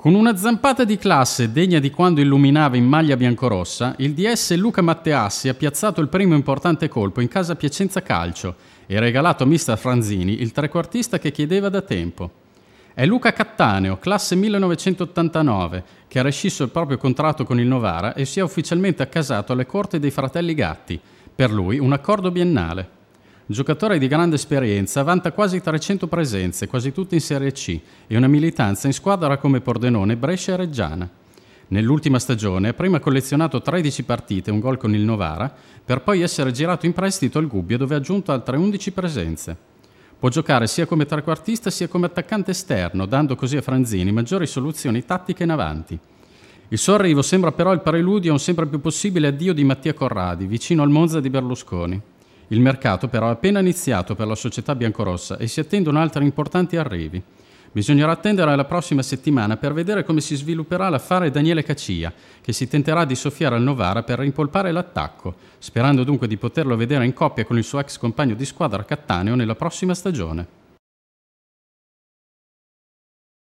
Con una zampata di classe degna di quando illuminava in maglia biancorossa, il DS Luca Matteassi ha piazzato il primo importante colpo in casa Piacenza Calcio e regalato a mister Franzini il trequartista che chiedeva da tempo. È Luca Cattaneo, classe 1989, che ha rescisso il proprio contratto con il Novara e si è ufficialmente accasato alle corte dei fratelli Gatti, per lui un accordo biennale. Giocatore di grande esperienza, vanta quasi 300 presenze, quasi tutte in Serie C, e una militanza in squadra come Pordenone, Brescia e Reggiana. Nell'ultima stagione ha prima collezionato 13 partite, un gol con il Novara, per poi essere girato in prestito al Gubbio dove ha aggiunto altre 11 presenze. Può giocare sia come trequartista sia come attaccante esterno, dando così a Franzini maggiori soluzioni tattiche in avanti. Il suo arrivo sembra però il preludio a un sempre più possibile addio di Mattia Corradi, vicino al Monza di Berlusconi. Il mercato però è appena iniziato per la società biancorossa e si attendono altri importanti arrivi. Bisognerà attendere la prossima settimana per vedere come si svilupperà l'affare Daniele Cacia, che si tenterà di soffiare al Novara per rimpolpare l'attacco, sperando dunque di poterlo vedere in coppia con il suo ex compagno di squadra Cattaneo nella prossima stagione.